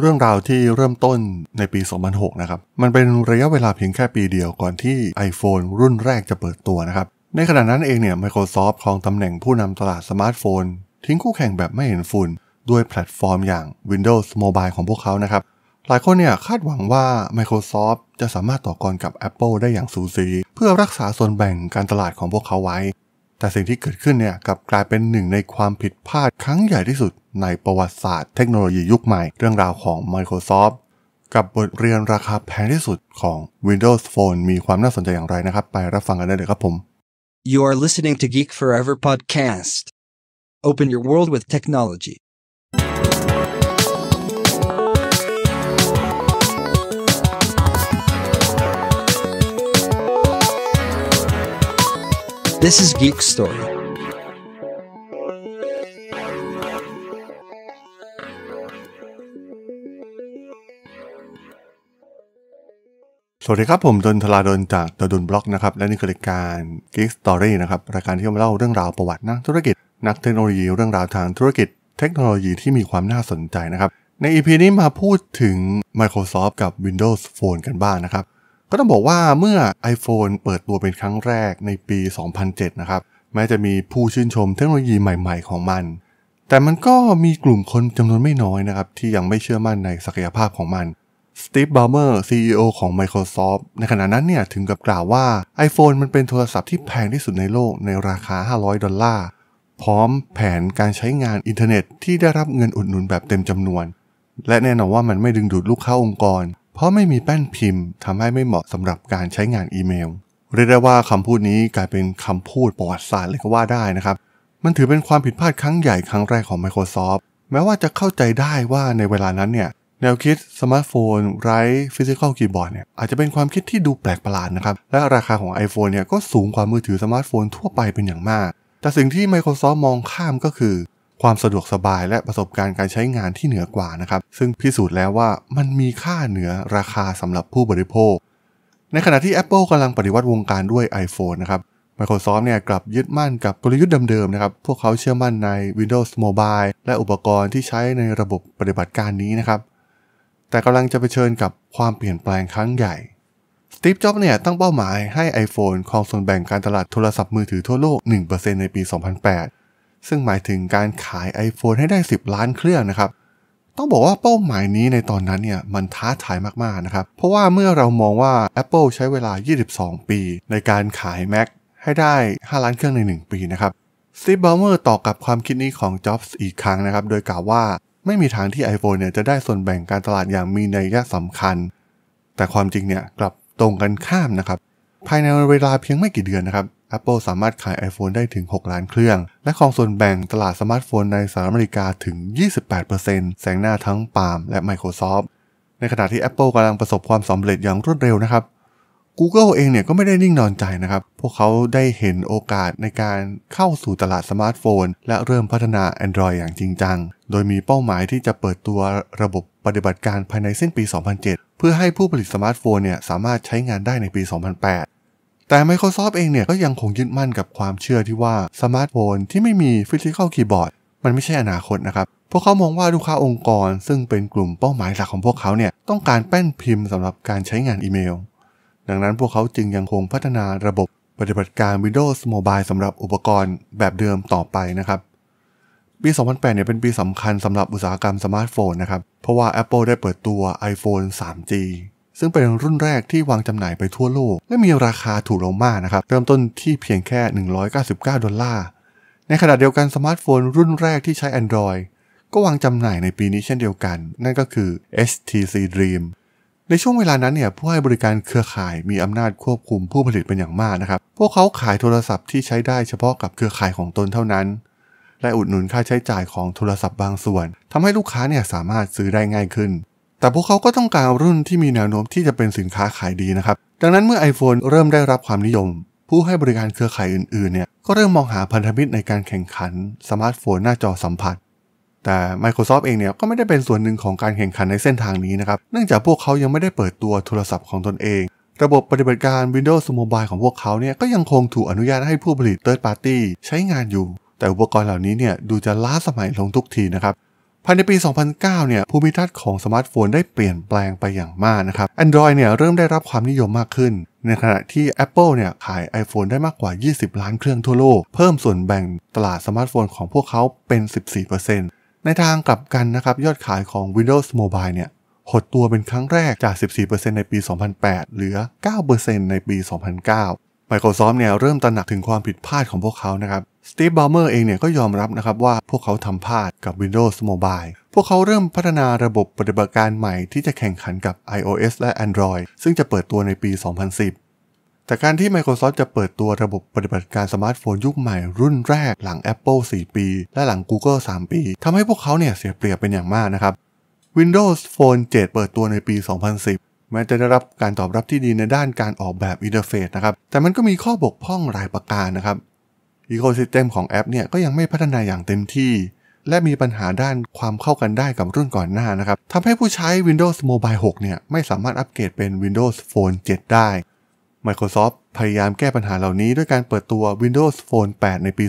เรื่องราวที่เริ่มต้นในปี 2006 นะครับ มันเป็นระยะเวลาเพียงแค่ปีเดียวก่อนที่ iPhone รุ่นแรกจะเปิดตัวนะครับ ในขณะนั้นเองเนี่ย Microsoft ครองตำแหน่งผู้นำตลาดสมาร์ทโฟน ทิ้งคู่แข่งแบบไม่เห็นฝุ่นด้วยแพลตฟอร์มอย่าง Windows Mobile ของพวกเขา นะครับ หลายคนเนี่ยคาดหวังว่า Microsoft จะสามารถต่อกรกับ Apple ได้อย่างสูสีเพื่อรักษาส่วนแบ่งการตลาดของพวกเขาไว้แต่สิ่งที่เกิดขึ้นเนี่ยกับกลายเป็นหนึ่งในความผิดพลาดครั้งใหญ่ที่สุดในประวัติศาสตร์เทคโนโลยียุคใหม่เรื่องราวของ Microsoft กับบทเรียนราคาแพงที่สุดของ Windows Phone มีความน่าสนใจอย่างไรนะครับไปรับฟังกันได้เลยครับผม You are listening to Geek Forever podcast Open your world with technology This is Geek Story. สวัสดีครับผมดนทลาดนจากดนบล็อกนะครับ และนี่คือรายการ Geek Story นะครับ รายการที่มาเล่าเรื่องราวประวัตินักธุรกิจ นักเทคโนโลยี เรื่องราวทางธุรกิจ เทคโนโลยีที่มีความน่าสนใจนะครับ ใน EP นี้มาพูดถึง Microsoft กับ Windows Phone กันบ้างนะครับก็ต้องบอกว่าเมื่อ iPhone เปิดตัวเป็นครั้งแรกในปี 2007 นะครับแม้จะมีผู้ชื่นชมเทคโนโลยีใหม่ๆของมัน แต่มันก็มีกลุ่มคนจำนวนไม่น้อยนะครับ ที่ยังไม่เชื่อมั่นในศักยภาพของมันสตีฟบาร์เมอร์ CEO ของ Microsoft ในขณะนั้นเนี่ยถึงกับกล่าวว่า iPhone มันเป็นโทรศัพท์ที่แพงที่สุดในโลกในราคา 500 ดอลลาร์พร้อมแผนการใช้งานอินเทอร์เน็ตที่ได้รับเงินอุดหนุนแบบเต็มจำนวน และแน่นอนว่ามันไม่ดึงดูดลูกค้าองค์กรเพราะไม่มีแป้นพิมพ์ทำให้ไม่เหมาะสำหรับการใช้งานอีเมล เรียกได้ว่าคำพูดนี้กลายเป็นคำพูดประวัติศาสตร์เลยก็ว่าได้นะครับ มันถือเป็นความผิดพลาดครั้งใหญ่ครั้งแรกของ Microsoft แม้ว่าจะเข้าใจได้ว่าในเวลานั้นเนี่ย แนวคิดสมาร์ทโฟน ไร้ ฟิสิกอลคีย์บอร์ดเนี่ยอาจจะเป็นความคิดที่ดูแปลกประหลาดนะครับ และราคาของ iPhone เนี่ยก็สูงกว่ามือถือสมาร์ทโฟนทั่วไปเป็นอย่างมาก แต่สิ่งที่ Microsoft มองข้ามก็คือความสะดวกสบายและประสบการณ์การใช้งานที่เหนือกว่านะครับ ซึ่งพิสูจน์แล้วว่ามันมีค่าเหนือราคาสำหรับผู้บริโภค ในขณะที่ Apple กำลังปฏิวัติวงการด้วย iPhone นะครับ Microsoft เนี่ยกลับยึดมั่นกับกลยุทธ์เดิมๆนะครับ พวกเขาเชื่อมั่นใน Windows Mobile และอุปกรณ์ที่ใช้ในระบบปฏิบัติการนี้นะครับ แต่กำลังจะไปเชิญกับความเปลี่ยนแปลงครั้งใหญ่สตีฟจ็อบส์เนี่ยตั้งเป้าหมายให้ iPhone ครองส่วนแบ่งการตลาดโทรศัพท์มือถือทั่วโลก 1%ในปี 2008ซึ่งหมายถึงการขาย iPhone ให้ได้ 10 ล้านเครื่องนะครับ ต้องบอกว่าเป้าหมายนี้ในตอนนั้นเนี่ยมันท้าทายมากๆนะครับ เพราะว่าเมื่อเรามองว่า Apple ใช้เวลา 22 ปี ในการขาย Mac ให้ได้ 5 ล้านเครื่องใน 1 ปีนะครับซีบอลเมอร์ตอบกับความคิดนี้ของจ็อบส์อีกครั้งนะครับ โดยกล่าวว่าไม่มีทางที่ iPhone เนี่ยจะได้ส่วนแบ่งการตลาดอย่างมีนัยสำคัญ แต่ความจริงเนี่ยกลับตรงกันข้ามนะครับภายในเวลาเพียงไม่กี่เดือนนะครับ Apple สามารถขาย iPhone ได้ถึง 6 ล้านเครื่อง และครองส่วนแบ่งตลาดสมาร์ทโฟนในสหรัฐอเมริกาถึง 28%แสงหน้าทั้ง Palm และ Microsoft ในขณะที่ Apple กำลังประสบความสำเร็จอย่างรวดเร็วนะครับ Google เองเนี่ยก็ไม่ได้นิ่งนอนใจนะครับ พวกเขาได้เห็นโอกาสในการเข้าสู่ตลาดสมาร์ทโฟน และเริ่มพัฒนา Android อย่างจริงจัง โดยมีเป้าหมายที่จะเปิดตัวระบบปฏิบัติการภายในสิ้นปี 2007 เพื่อให้ผู้ผลิตสมาร์ทโฟนเนี่ยสามารถใช้งานได้ในปี 2008แต่ Microsoft เองเนี่ยก็ยังคงยึดมั่นกับความเชื่อที่ว่า สมาร์ทโฟนที่ไม่มีฟิสิกอลคีย์บอร์ดมันไม่ใช่อนาคตนะครับพวกเขามองว่าลูกค้าองค์กร ซึ่งเป็นกลุ่มเป้าหมายหลักของพวกเขาเนี่ยต้องการแป้นพิมพ์สำหรับการใช้งานอีเมล ดังนั้นพวกเขาจึงยังคงพัฒนาระบบปฏิบัติการ Windows Mobile สำหรับอุปกรณ์แบบเดิมต่อไปนะครับปี 2008 เนี่ยเป็นปีสำคัญสำหรับอุตสาหกรรมสมาร์ทโฟนนะครับเพราะว่า Apple ได้เปิดตัว iPhone 3G ซึ่งเป็นรุ่นแรกที่วางจำหน่ายไปทั่วโลก และมีราคาถูกลงมากนะครับเริ่มต้นที่เพียงแค่ 199 ดอลลาร์ ในขณะเดียวกันสมาร์ทโฟนรุ่นแรกที่ใช้ Android ก็วางจำหน่ายในปีนี้เช่นเดียวกัน นั่นก็คือ HTC Dream ในช่วงเวลานั้นเนี่ยผู้ให้บริการเครือข่ายมีอำนาจควบคุมผู้ผลิตเป็นอย่างมากนะครับพวกเขาขายโทรศัพท์ที่ใช้ได้เฉพาะกับเครือข่ายของตนเท่านั้น และอุดหนุนค่าใช้จ่ายของโทรศัพท์บางส่วน ทำให้ลูกค้าเนี่ยสามารถซื้อได้ง่ายขึ้นแต่พวกเขาก็ต้องการรุ่นที่มีแนวโน้มที่จะเป็นสินค้าขายดีนะครับ ดังนั้นเมื่อ iPhone เริ่มได้รับความนิยม ผู้ให้บริการเครือข่ายอื่นๆเนี่ยก็เริ่มมองหาพันธมิตรในการแข่งขันสมาร์ทโฟนหน้าจอสัมผัส แต่ Microsoft เองเนี่ยก็ไม่ได้เป็นส่วนหนึ่งของการแข่งขันในเส้นทางนี้นะครับเนื่องจากพวกเขายังไม่ได้เปิดตัวโทรศัพท์ของตนเอง ระบบปฏิบัติการ Windows Mobile ของพวกเขาเนี่ยก็ยังคงถูกอนุญาตให้ผู้ผลิต Third Party ใช้งานอยู่ แต่อุปกรณ์เหล่านี้เนี่ยดูจะล้าสมัยลงทุกทีนะครับภายในปี 2009 เนี่ย ภูมิทัศน์ของสมาร์ทโฟนได้เปลี่ยนแปลงไปอย่างมากนะครับ Android เนี่ยเริ่มได้รับความนิยมมากขึ้น ในขณะที่ Apple เนี่ยขาย iPhone ได้มากกว่า 20 ล้านเครื่องทั่วโลก เพิ่มส่วนแบ่งตลาดสมาร์ทโฟนของพวกเขาเป็น 14%ในทางกลับกันนะครับยอดขายของ Windows Mobile เนี่ยหดตัวเป็นครั้งแรกจาก 14%ในปี 2008 เหลือ 9%ในปี 2009 Microsoft เนี่ยเริ่มตระหนักถึงความผิดพลาดของพวกเขา นะครับสตีฟบาเมอร์เองเนี่ยก็ยอมรับนะครับว่าพวกเขาทำพลาดกับ Windows Mobile พวกเขาเริ่มพัฒนาระบบปฏิบัติการใหม่ที่จะแข่งขันกับ iOS และ Android ซึ่งจะเปิดตัวในปี 2010 แต่การที่ Microsoft จะเปิดตัวระบบปฏิบัติการสมาร์ทโฟนยุคใหม่รุ่นแรกหลัง Apple 4 ปี และหลัง Google 3 ปีทำให้พวกเขาเนี่ยเสียเปรียบเป็นอย่างมากนะครับ Windows Phone 7 เปิดตัวในปี 2010แม้จะได้รับการตอบรับที่ดีในด้านการออกแบบอินเทอร์เฟซนะครับแต่มันก็มีข้อบกพร่องหลายประการนะครับอีโคซิสเต็มของแอปเนี่ยก็ยังไม่พัฒนาอย่างเต็มที่ และมีปัญหาด้านความเข้ากันได้กับรุ่นก่อนหน้านะครับทำให้ผู้ใช้ Windows Mobile 6เนี่ยไม่สามารถอัปเกรดเป็น Windows Phone 7 ได้ Microsoft พยายามแก้ปัญหาเหล่านี้ด้วยการเปิดตัว Windows Phone 8 ในปี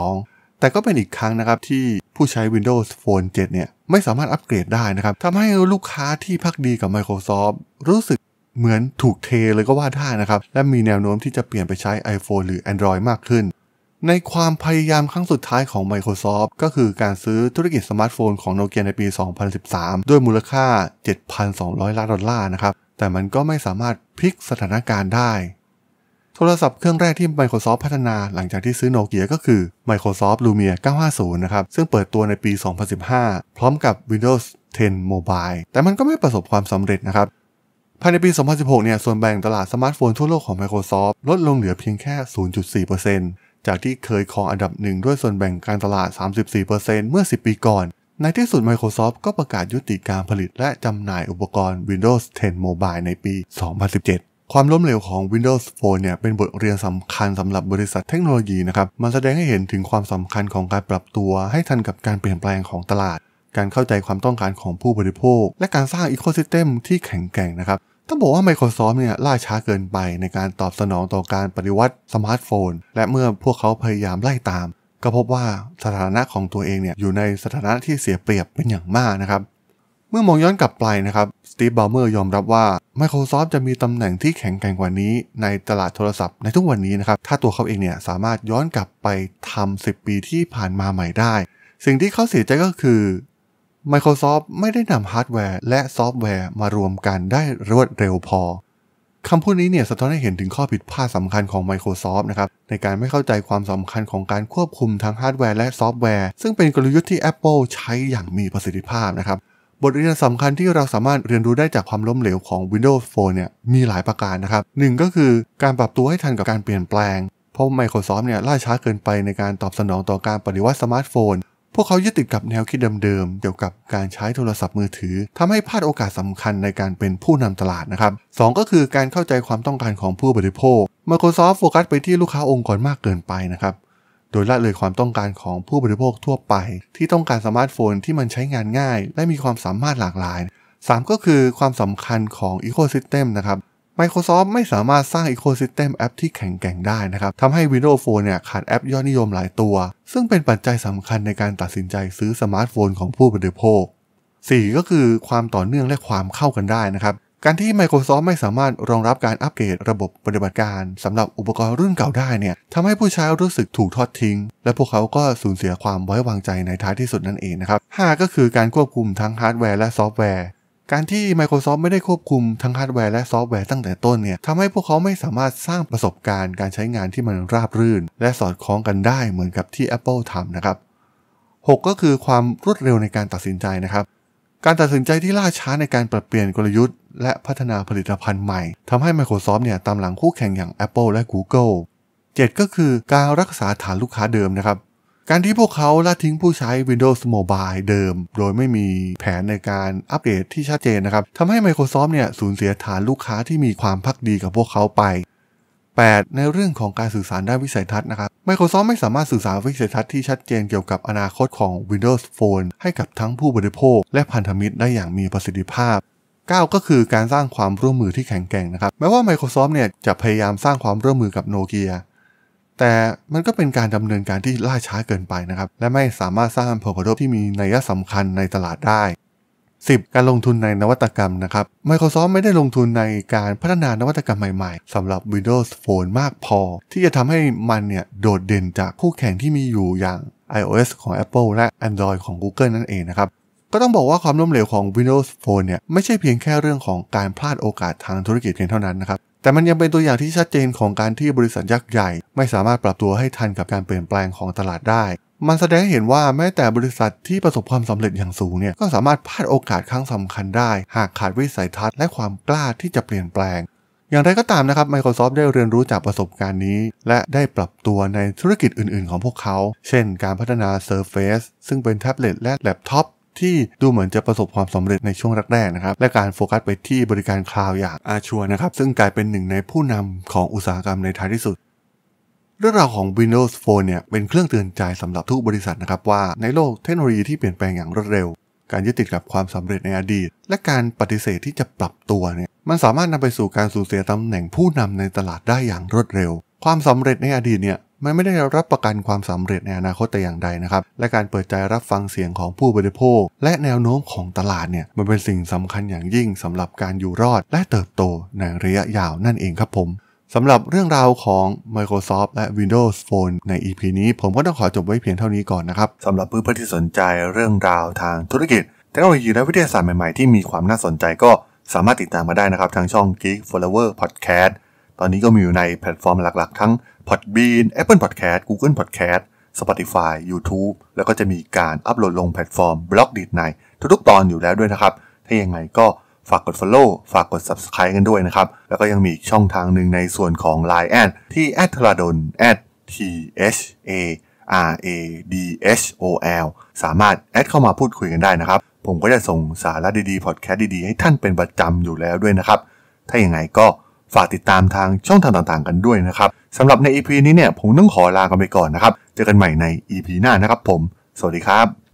2012 แต่ก็เป็นอีกครั้งนะครับที่ผู้ใช้ Windows Phone 7เนี่ยไม่สามารถอัปเกรดได้นะครับทำให้ลูกค้าที่พักดีกับ Microsoft รู้สึกเหมือนถูกเทเลยก็ว่าได้นะครับและมีแนวโน้มที่จะเปลี่ยนไปใช้ iPhone หรือ Android มากขึ้นในความพยายามครั้งสุดท้ายของ Microsoft ก็คือการซื้อธุรกิจสมาร์ทโฟนของโนเกียในปี 2013 ด้วยมูลค่า 7,200 ล้านดอลลาร์นะครับ แต่มันก็ไม่สามารถพลิกสถานการณ์ได้ โทรศัพท์เครื่องแรกที่ Microsoft พัฒนาหลังจากที่ซื้อโนเกียก็คือ Microsoft Lumia 950นะครับซึ่งเปิดตัวในปี 2015 พร้อมกับ Windows 10 Mobile แต่มันก็ไม่ประสบความสำเร็จนะครับ ภายในปี 2016 เนี่ยส่วนแบ่งตลาดสมาร์ทโฟนทั่วโลกของ Microsoft ลดลงเหลือเพียงแค่ 0.4%จากที่เคยครองอันดับหนึ่งด้วยส่วนแบ่งการตลาด 34%เมื่อ 10 ปีก่อน ในที่สุด Microsoft ก็ประกาศยุติการผลิตและจำหน่ายอุปกรณ์ Windows 10 Mobile ในปี 2017 ความล้มเหลวของ Windows Phone เนี่ย เป็นบทเรียนสำคัญสำหรับบริษัทเทคโนโลยีนะครับ มันแสดงให้เห็นถึงความสำคัญของการปรับตัวให้ทันกับการเปลี่ยนแปลงของตลาด การเข้าใจความต้องการของผู้บริโภค และการสร้างอีโคซิสเต็มที่แข็งแกร่งนะครับต้องบอกว่า Microsoft เนี่ยล่าช้าเกินไปในการตอบสนองต่อการปฏิวัติสมาร์ทโฟน และเมื่อพวกเขาพยายามไล่ตาม ก็พบว่าสถานะของตัวเองเนี่ยอยู่ในสถานะที่เสียเปรียบเป็นอย่างมากนะครับเมื่อมองย้อนกลับไปนะครับ สตีฟบาเมอร์ยอมรับว่า Microsoft จะมีตำแหน่งที่แข็งแกร่งกว่านี้ในตลาดโทรศัพท์ในทุกวันนี้นะครับถ้าตัวเขาเองเนี่ยสามารถย้อนกลับไปทำ10 ปีที่ผ่านมาใหม่ได้ สิ่งที่เขาเสียใจก็คือ Microsoft ไม่ได้นำฮาร์ดแวร์และซอฟต์แวร์ มารวมกันได้รวดเร็วพอ คำพูดนี้เนี่ยสะท้อนให้เห็นถึงข้อผิดพลาดสำคัญของ Microsoft นะครับในการไม่เข้าใจความสำคัญของการควบคุมทั้งฮาร์ดแวร์และซอฟต์แวร์ซึ่งเป็นกลยุทธ์ที่ Apple ใช้อย่างมีประสิทธิภาพนะครับบทเรียนสำคัญที่เราสามารถเรียนรู้ได้จากความล้มเหลวของ Windows Phone เนี่ยมีหลายประการนะครับหนึ่งก็คือการปรับตัวให้ทันกับการเปลี่ยนแปลง เพราะ Microsoft เนี่ยล่าช้าเกินไปในการตอบสนองต่อการปฏิวัติสมาร์ทโฟนพวกเขายึดติดกับแนวคิดเดิมๆ เกี่ยวกับการใช้โทรศัพท์มือถือ ทำให้พลาดโอกาสสาคัญในการเป็นผู้นำตลาดนะครับสก็คือการเข้าใจความต้องการของผู้บริโภค Microsoft โฟกัสไปที่ลูกค้าองค์กรมากเกินไปนะครับ โดยละเลยความต้องการของผู้บริโภคทั่วไป ที่ต้องการสมาร์ทโฟนที่มันใช้งานง่ายและมีความสามารถหลากหลาย 3 ก็คือความสำคัญของอีโคซิสเต็มนะครับ Microsoft ไม่สามารถสร้าง Ecosystem แอปที่แข็งแกร่งได้นะครับทำให้ Windows Phone เนี่ยขาดแอปยอดนิยมหลายตัว ซึ่งเป็นปัจจัยสำคัญในการตัดสินใจซื้อสมาร์ทโฟนของผู้บริโภค 4. ก็คือความต่อเนื่องและความเข้ากันได้นะครับ การที่ Microsoft ไม่สามารถรองรับการอัปเกรดระบบปฏิบัติการสำหรับอุปกรณ์รุ่นเก่าได้เนี่ยทำให้ผู้ใช้รู้สึกถูกทอดทิ้ง และพวกเขาก็สูญเสียความไว้วางใจในท้ายที่สุดนั่นเองนะครับ5ก็คือการควบคุมทั้งฮาร์ดแวร์และซอฟต์แวร์การที่ Microsoft ไม่ได้ควบคุมทั้งฮาร์ดแวร์และซอฟต์แวร์ตั้งแต่ต้นเนี่ยทำให้พวกเขาไม่สามารถสร้างประสบการณ์การใช้งานที่มันราบรื่น และสอดคล้องกันได้เหมือนกับที่ Apple ทำนะครับ6 ก็คือความรวดเร็วในการตัดสินใจนะครับ การตัดสินใจที่ล่าช้าในการปรับเปลี่ยนกลยุทธ์ และพัฒนาผลิตภัณฑ์ใหม่ทำให้ Microsoft เนี่ยตามหลังคู่แข่งอย่าง Apple และ Google 7 ก็คือการรักษาฐานลูกค้าเดิมนะครับการที่พวกเขาละทิ้งผู้ใช้ Windows Mobile เดิมโดยไม่มีแผนในการอัปเดตที่ชัดเจนนะครับทำให้ Microsoft เนี่ยสูญเสียฐานลูกค้าที่มีความพักดีกับพวกเขาไป 8. ในเรื่องของการสื่อสารด้านวิสัยทัศน์นะครับ Microsoft ไม่สามารถสื่อสารวิสัยทัศน์ที่ชัดเจนเกี่ยวกับอนาคตของ Windows Phone ให้กับทั้งผู้บริโภค และพันธมิตรได้อย่างมีประสิทธิภาพ 9 ก็คือการสร้างความร่วมมือที่แข็งแกร่งนะครับแม้ว่า Microsoft เนี่ยจะพยายามสร้างความร่วมมือกับโนเกียแต่มันก็เป็นการดำเนินการที่ล่าช้าเกินไปนะครับ และไม่สามารถสร้างผลกระทบที่มีนัยสำคัญในตลาดได้ 10. การลงทุนในนวัตกรรมนะครับ Microsoft ไม่ได้ลงทุนในการพัฒนานวัตกรรมใหม่ๆสำหรับ Windows Phone มากพอ ที่จะทำให้มันเนี่ยโดดเด่นจากคู่แข่งที่มีอยู่อย่าง iOS ของ Apple และ Android ของ Google นั่นเองนะครับ ก็ต้องบอกว่าความล้มเหลวของ Windows Phone เนี่ยไม่ใช่เพียงแค่เรื่องของการพลาดโอกาสทางธุรกิจเพียงเท่านั้นนะครับแต่มันยังเป็นตัวอย่างที่ชัดเจนของการที่บริษัทยักษ์ใหญ่ไม่สามารถปรับตัวให้ทันกับการเปลี่ยนแปลงของตลาดได้ มันแสดงให้เห็นว่าแม้แต่บริษัทที่ประสบความสำเร็จอย่างสูงเนี่ยก็สามารถพลาดโอกาสครั้งสำคัญได้หากขาดวิสัยทัศน์และความกล้าที่จะเปลี่ยนแปลง อย่างไรก็ตามนะครับ Microsoft ได้เรียนรู้จากประสบการณ์นี้และได้ปรับตัวในธุรกิจอื่นๆของพวกเขา เช่น การพัฒนา Surface ซึ่งเป็นแท็บเล็ตและแล็ปท็อปที่ดูเหมือนจะประสบความสำเร็จในช่วงแรกๆ นะครับ และการโฟกัสไปที่บริการคลาวอย่างอาชัวนะครับ ซึ่งกลายเป็นหนึ่งในผู้นำของอุตสาหกรรมในท้ายที่สุด เรื่องราวของ Windows Phone เนี่ย เป็นเครื่องเตือนใจสำหรับทุกบริษัทนะครับว่า ในโลกเทคโนโลยีที่เปลี่ยนแปลงอย่างรวดเร็ว การยึดติดกับความสำเร็จในอดีต และการปฏิเสธที่จะปรับตัวเนี่ย มันสามารถนำไปสู่การสูญเสียตำแหน่งผู้นำในตลาดได้อย่างรวดเร็ว ความสำเร็จในอดีตเนี่ยมันไม่ได้รับประกันความสำเร็จในอนาคตแต่อย่างใดนะครับและการเปิดใจรับฟังเสียงของผู้บริโภค และแนวโน้มของตลาดเนี่ยมันเป็นสิ่งสำคัญอย่างยิ่ง สำหรับการอยู่รอด และเติบโตในระยะยาวนั่นเองครับผมสำหรับเรื่องราวของ Microsoft และ Windows Phone ใน EP นี้ ผมก็ต้องขอจบไว้เพียงเท่านี้ก่อนนะครับสำหรับเพื่อนๆที่สนใจเรื่องราวทางธุรกิจเทคโนโลยีและวิทยาศาสตร์ใหม่ๆที่มีความน่าสนใจก็สามารถติดตามมาได้นะครับทางช่อง Geek Flower Podcast ตอนนี้ก็มีอยู่ในแพลตฟอร์มหลักๆทั้ง Podbean Apple Podcast Google Podcast Spotify YouTube แล้วก็จะมีการอัปโหลดลงแพลตฟอร์มบล็อกดีดในทุกๆตอนอยู่แล้วด้วยนะครับ ถ้ายังไงก็ฝากกด Follow ฝากกด Subscribe กันด้วยนะครับ แล้วก็ยังมีช่องทางหนึ่งในส่วนของ Line แอดที่ a d t r a d o n t h a r a d s o l สามารถแอดเข้ามาพูดคุยกันได้นะครับ ผมก็จะส่งสาระดีๆพอดแคสต์ดีๆ ให้ท่านเป็นประจำอยู่แล้วด้วยนะครับถ้าอย่างไงก็ฝากติดตามทางช่องทางต่างๆกันด้วยนะครับสำหรับใน EP นี้เนี่ยผมต้องขอลากันไปก่อนนะครับ เจอกันใหม่ใน EP หน้านะครับผม สวัสดีครับ